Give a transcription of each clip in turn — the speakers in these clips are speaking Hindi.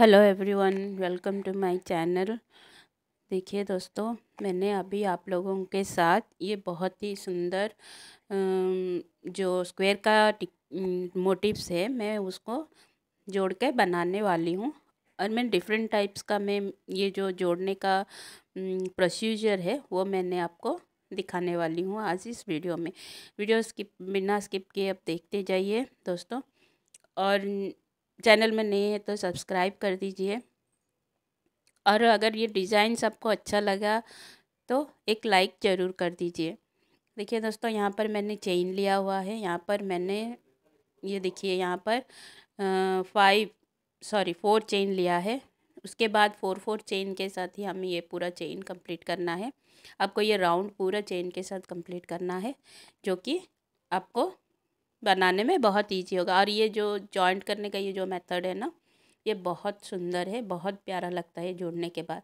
hello everyone welcome to my channel देखिए दोस्तों मैंने अभी आप लोगों के साथ ये बहुत ही सुंदर जो स्क्वायर का मोटिव्स है मैं उसको जोड़ के बनाने वाली हूँ और मैं डिफरेंट टाइप्स का मैं ये जो जोड़ने का प्रोसीजर है वो मैंने आपको दिखाने वाली हूँ आज इस वीडियो में वीडियो स्किप बिना स्किप किए अब देखते जाइए दोस्तों और चैनल में नहीं है तो सब्सक्राइब कर दीजिए और अगर ये डिज़ाइन सबको अच्छा लगा तो एक लाइक ज़रूर कर दीजिए देखिए दोस्तों यहाँ पर मैंने चेन लिया हुआ है यहाँ पर मैंने ये देखिए यहाँ पर फाइव सॉरी फोर चेन लिया है उसके बाद फोर फोर चेन के साथ ही हमें ये पूरा चेन कंप्लीट करना है आपको ये राउंड पूरा चेन के साथ कंप्लीट करना है जो कि आपको बनाने में बहुत ईजी होगा और ये जो जॉइंट करने का ये जो मेथड है ना ये बहुत सुंदर है बहुत प्यारा लगता है जोड़ने के बाद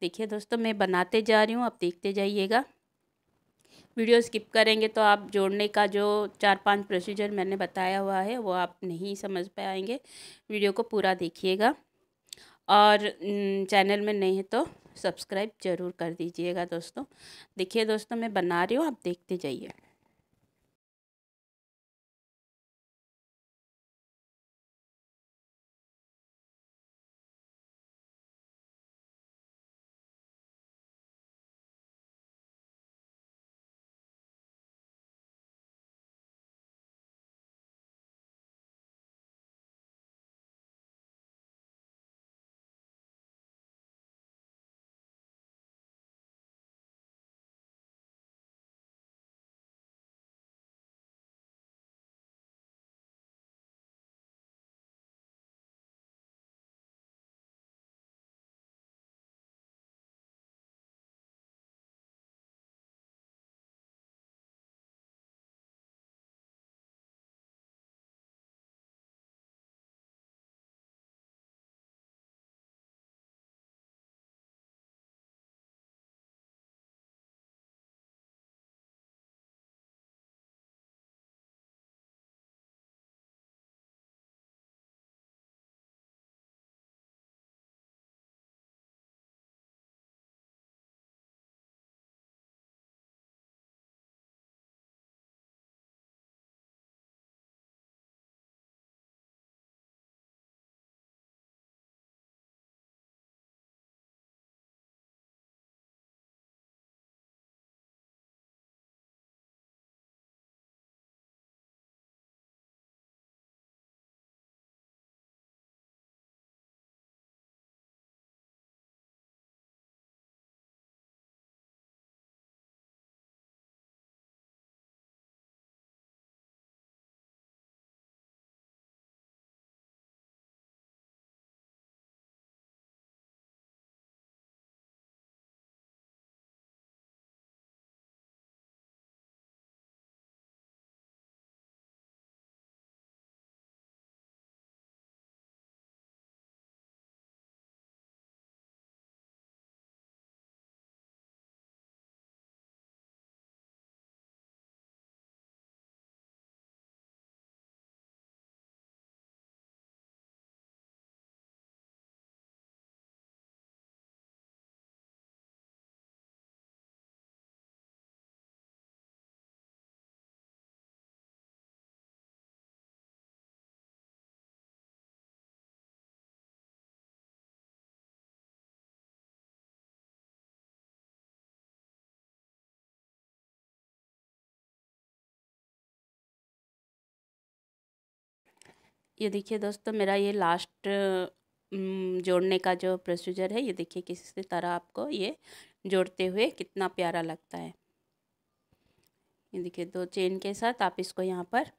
देखिए दोस्तों मैं बनाते जा रही हूँ आप देखते जाइएगा वीडियो स्किप करेंगे तो आप जोड़ने का जो चार पांच प्रोसीजर मैंने बताया हुआ है वो आप नहीं समझ पाएंगे वीडियो को पूरा देखिएगा और चैनल में नहीं है तो सब्सक्राइब ज़रूर कर दीजिएगा दोस्तों देखिए दोस्तों मैं बना रही हूँ आप देखते जाइए ये देखिए दोस्तों मेरा ये लास्ट जोड़ने का जो प्रोसीजर है ये देखिए किसी तरह आपको ये जोड़ते हुए कितना प्यारा लगता है ये देखिए दो चेन के साथ आप इसको यहाँ पर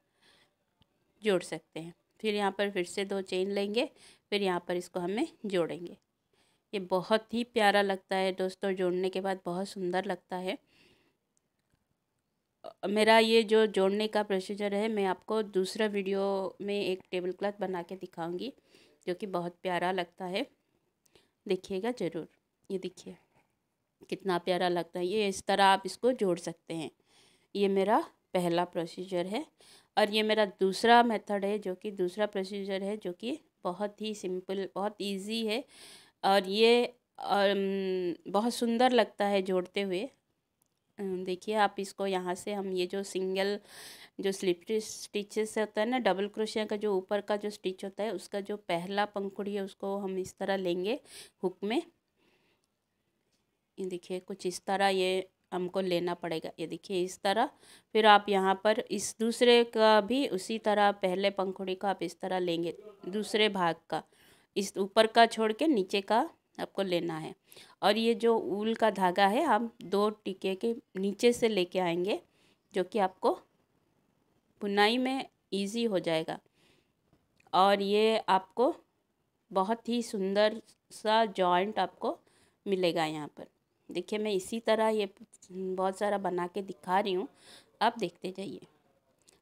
जोड़ सकते हैं फिर यहाँ पर फिर से दो चेन लेंगे फिर यहाँ पर इसको हमें जोड़ेंगे ये बहुत ही प्यारा लगता है दोस्तों जोड़ने के बाद बहुत सुंदर लगता है मेरा ये जो जोड़ने का प्रोसीजर है मैं आपको दूसरा वीडियो में एक टेबल क्लॉथ बना के दिखाऊंगी जो कि बहुत प्यारा लगता है देखिएगा ज़रूर ये देखिए कितना प्यारा लगता है ये इस तरह आप इसको जोड़ सकते हैं ये मेरा पहला प्रोसीजर है और ये मेरा दूसरा मेथड है जो कि दूसरा प्रोसीजर है जो कि बहुत ही सिंपल बहुत इजी है और ये और बहुत सुंदर लगता है जोड़ते हुए देखिए आप इसको यहाँ से हम ये जो सिंगल जो स्लिप स्टिचेस होता है ना डबल क्रोशिया का जो ऊपर का जो स्टिच होता है उसका जो पहला पंखुड़ी है उसको हम इस तरह लेंगे हुक में ये देखिए कुछ इस तरह ये हमको लेना पड़ेगा ये देखिए इस तरह फिर आप यहाँ पर इस दूसरे का भी उसी तरह पहले पंखुड़ी का आप इस तरह लेंगे दूसरे भाग का इस ऊपर का छोड़ के नीचे का आपको लेना है और ये जो ऊल का धागा है आप दो टीके के नीचे से लेके आएंगे जो कि आपको बुनाई में इजी हो जाएगा और ये आपको बहुत ही सुंदर सा जॉइंट आपको मिलेगा यहाँ पर देखिए मैं इसी तरह ये बहुत सारा बना के दिखा रही हूँ आप देखते जाइए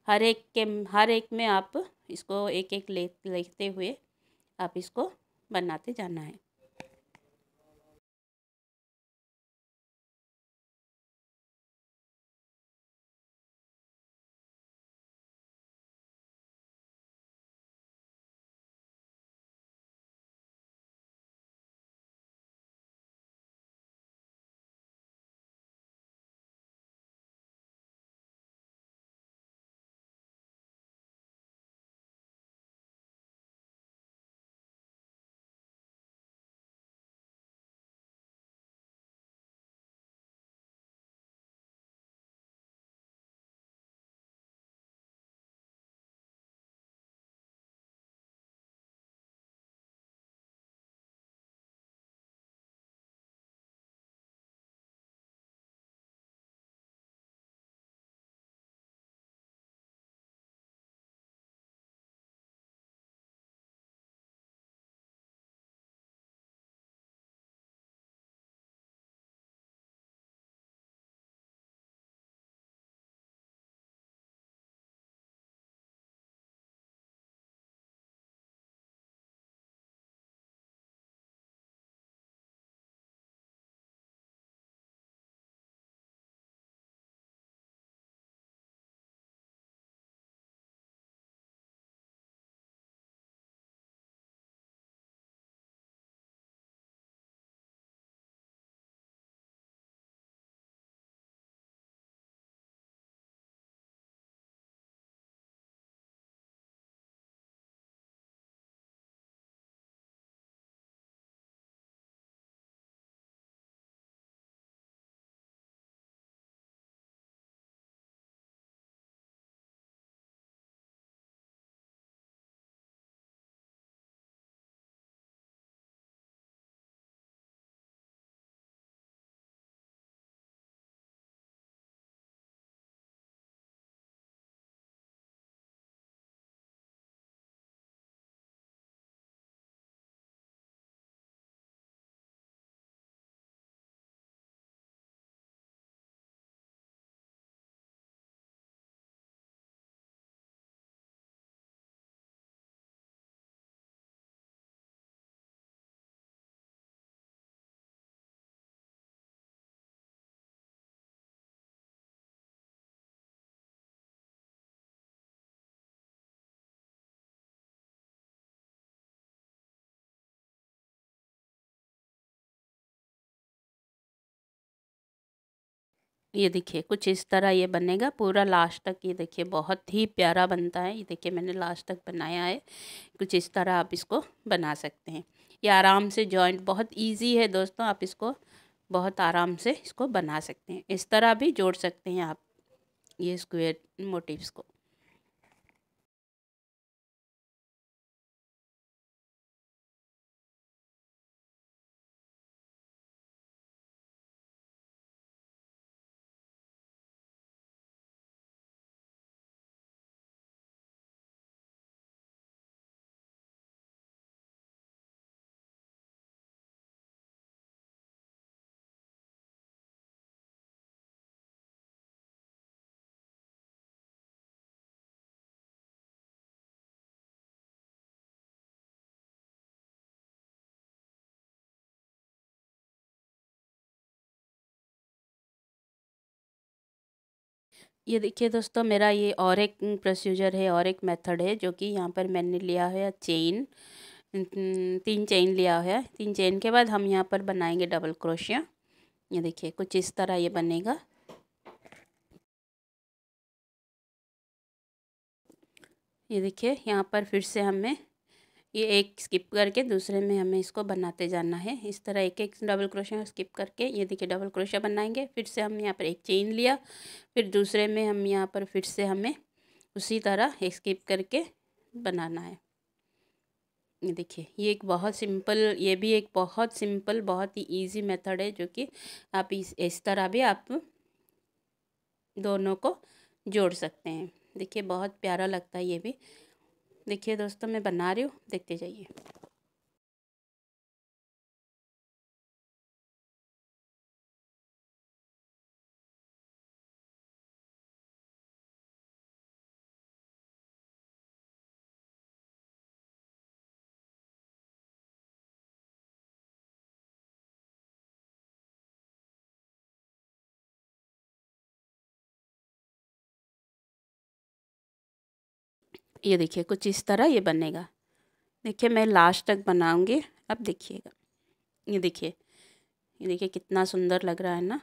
हर एक के हर एक में आप इसको एक एक ले लेते हुए आप इसको बनाते जाना है ये देखिए कुछ इस तरह ये बनेगा पूरा लास्ट तक ये देखिए बहुत ही प्यारा बनता है ये देखिए मैंने लास्ट तक बनाया है कुछ इस तरह आप इसको बना सकते हैं ये आराम से जॉइंट बहुत ईजी है दोस्तों आप इसको बहुत आराम से इसको बना सकते हैं इस तरह भी जोड़ सकते हैं आप ये स्क्वेयर मोटिव्स को ये देखिए दोस्तों मेरा ये और एक प्रोसीजर है और एक मेथड है जो कि यहाँ पर मैंने लिया है चेन तीन चेन लिया है तीन चेन के बाद हम यहाँ पर बनाएंगे डबल क्रोशिया ये देखिए कुछ इस तरह ये बनेगा ये देखिए यहाँ पर फिर से हमें ये एक स्किप करके दूसरे में हमें इसको बनाते जाना है इस तरह एक एक डबल क्रोशिया स्किप करके ये देखिए डबल क्रोशिया बनाएंगे फिर से हम यहाँ पर एक चेन लिया फिर दूसरे में हम यहाँ पर फिर से हमें उसी तरह एक स्किप करके बनाना है ये देखिए ये एक बहुत सिंपल ये भी एक बहुत सिंपल बहुत ही ईजी मेथड है जो कि आप इस इस तरह भी आप दोनों को जोड़ सकते हैं देखिए बहुत प्यारा लगता है ये भी देखिए दोस्तों मैं बना रही हूँ देखते जाइए ये देखिए कुछ इस तरह ये बनेगा देखिए मैं लास्ट तक बनाऊंगी अब देखिएगा ये देखिए ये देखिए कितना सुंदर लग रहा है ना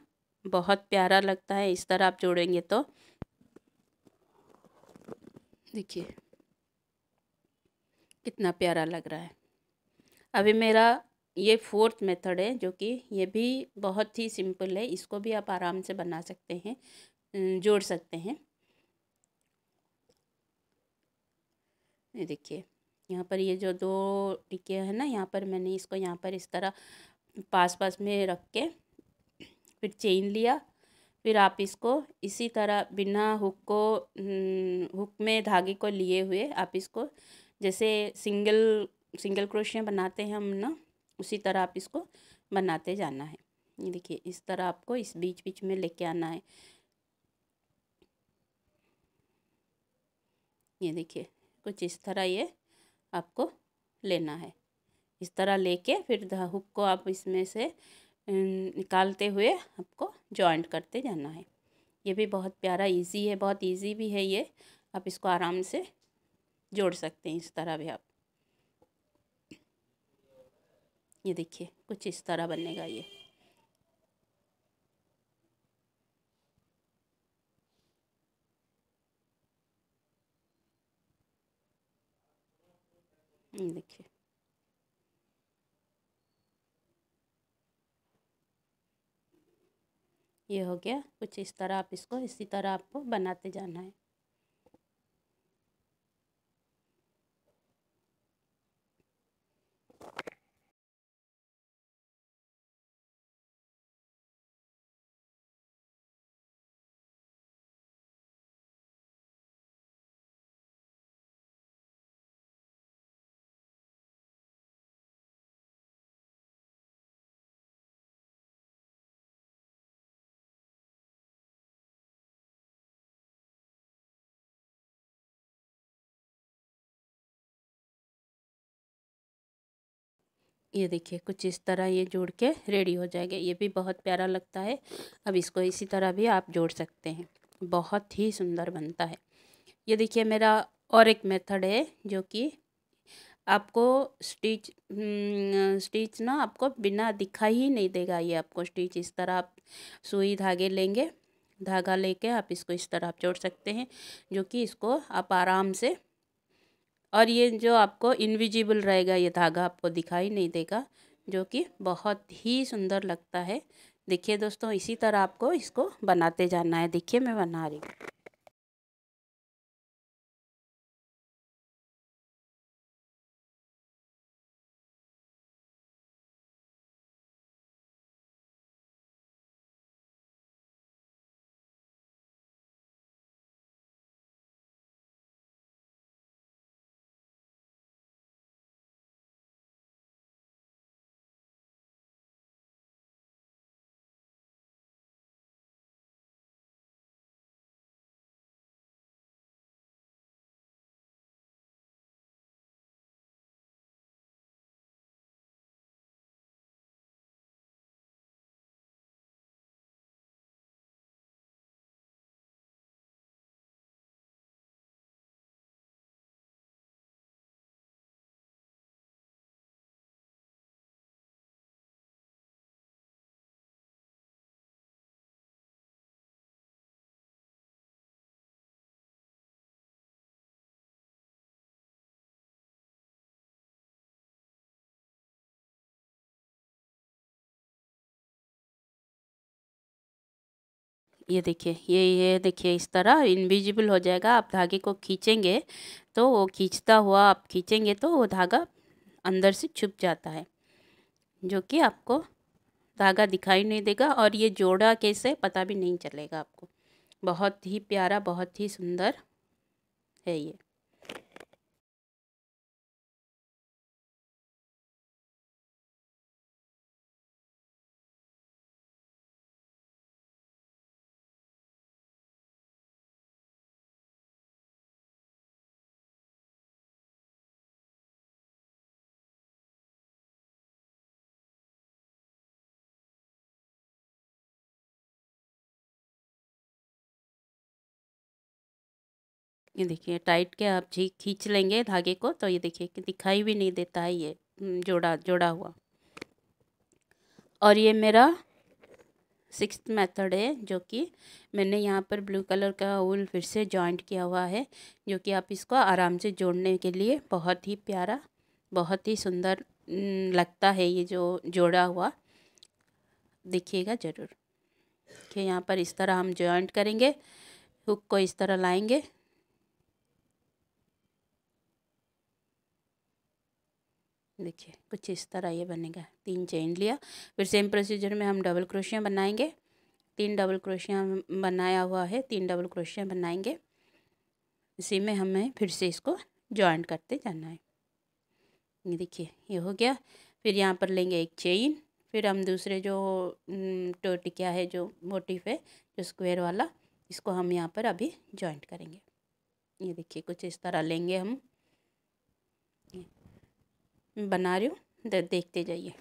बहुत प्यारा लगता है इस तरह आप जोड़ेंगे तो देखिए कितना प्यारा लग रहा है अभी मेरा ये फोर्थ मेथड है जो कि ये भी बहुत ही सिंपल है इसको भी आप आराम से बना सकते हैं जोड़ सकते हैं ये देखिए यहाँ पर ये जो दो टिक्के हैं ना यहाँ पर मैंने इसको यहाँ पर इस तरह पास पास में रख के फिर चेन लिया फिर आप इसको इसी तरह बिना हुक को हम्म, हुक में धागे को लिए हुए आप इसको जैसे सिंगल सिंगल क्रोशिया बनाते हैं हम ना उसी तरह आप इसको बनाते जाना है ये देखिए इस तरह आपको इस बीच बीच में लेके आना है ये देखिए कुछ इस तरह ये आपको लेना है इस तरह लेके फिर हुक को आप इसमें से निकालते हुए आपको जॉइंट करते जाना है ये भी बहुत प्यारा इजी है बहुत इजी भी है ये आप इसको आराम से जोड़ सकते हैं इस तरह भी आप ये देखिए कुछ इस तरह बनेगा ये ये देखिए ये हो गया कुछ इस तरह आप इसको इसी तरह आपको बनाते जाना है ये देखिए कुछ इस तरह ये जोड़ के रेडी हो जाएगा ये भी बहुत प्यारा लगता है अब इसको इसी तरह भी आप जोड़ सकते हैं बहुत ही सुंदर बनता है ये देखिए मेरा और एक मेथड है जो कि आपको स्टिच हम्म, स्टिच ना आपको बिना दिखाई ही नहीं देगा ये आपको स्टिच इस तरह आप सुई धागे लेंगे धागा लेके आप इसको इस तरह आप जोड़ सकते हैं जो कि इसको आप आराम से और ये जो आपको इनविजिबल रहेगा ये धागा आपको दिखाई नहीं देगा जो कि बहुत ही सुंदर लगता है देखिए दोस्तों इसी तरह आपको इसको बनाते जाना है देखिए मैं बना रही हूँ ये देखिए ये ये देखिए इस तरह इनविजिबल हो जाएगा आप धागे को खींचेंगे तो वो खींचता हुआ आप खींचेंगे तो वो धागा अंदर से छुप जाता है जो कि आपको धागा दिखाई नहीं देगा और ये जोड़ा कैसे पता भी नहीं चलेगा आपको बहुत ही प्यारा बहुत ही सुंदर है ये ये देखिए टाइट के आप जी खींच लेंगे धागे को तो ये देखिए कि दिखाई भी नहीं देता है ये जोड़ा जोड़ा हुआ और ये मेरा सिक्स मेथड है जो कि मैंने यहाँ पर ब्लू कलर का वूल फिर से जॉइंट किया हुआ है जो कि आप इसको आराम से जोड़ने के लिए बहुत ही प्यारा बहुत ही सुंदर लगता है ये जो जोड़ा हुआ देखिएगा ज़रूर कि यहाँ पर इस तरह हम जॉइंट करेंगे हुक को इस तरह लाएंगे देखिए कुछ इस तरह ये बनेगा तीन चेन लिया फिर सेम प्रोसीजर में हम डबल क्रोशिया बनाएंगे तीन डबल क्रोशिया बनाया हुआ है तीन डबल क्रोशिया बनाएंगे इसी में हमें फिर से इसको जॉइंट करते जाना है ये देखिए ये हो गया फिर यहाँ पर लेंगे एक चेन फिर हम दूसरे जो टोटिकिया है जो मोटिफ है जो स्क्वेयर वाला इसको हम यहाँ पर अभी जॉइंट करेंगे ये देखिए कुछ इस तरह लेंगे हम बना रही हूँ देखते जाइए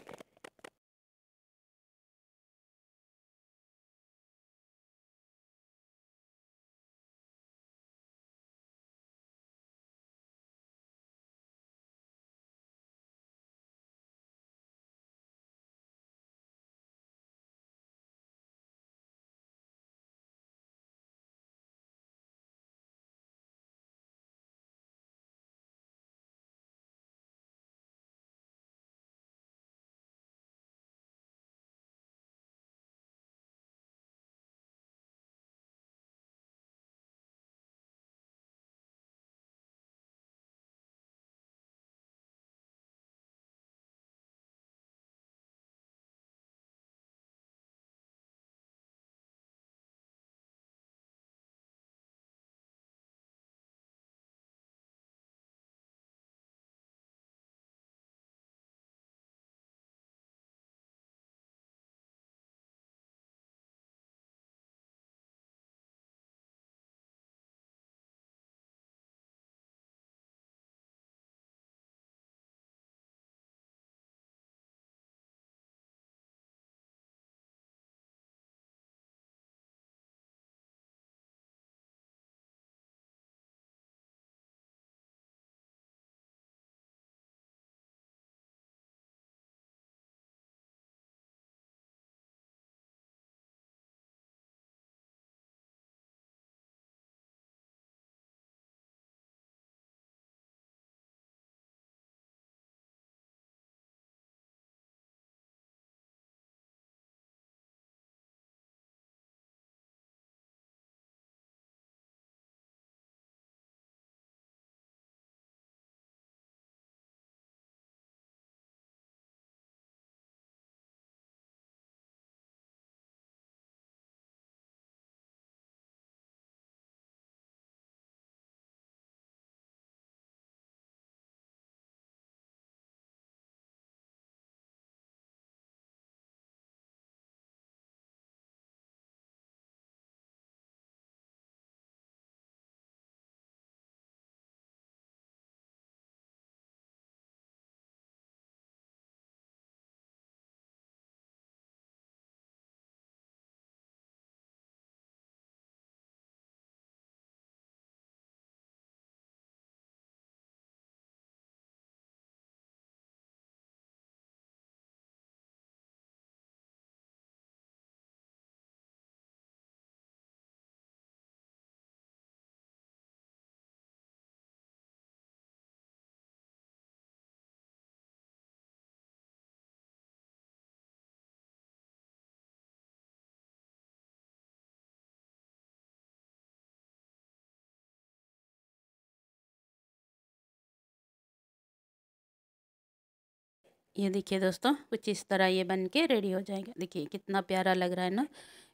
ये देखिए दोस्तों कुछ इस तरह ये बन के रेडी हो जाएगा देखिए कितना प्यारा लग रहा है ना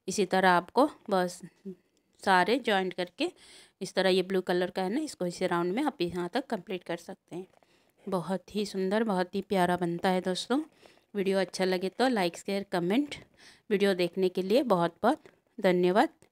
इसी तरह आपको बस सारे जॉइंट करके इस तरह ये ब्लू कलर का है ना इसको इसी राउंड में आप यहाँ तक कंप्लीट कर सकते हैं बहुत ही सुंदर बहुत ही प्यारा बनता है दोस्तों वीडियो अच्छा लगे तो लाइक शेयर कमेंट वीडियो देखने के लिए बहुत बहुत धन्यवाद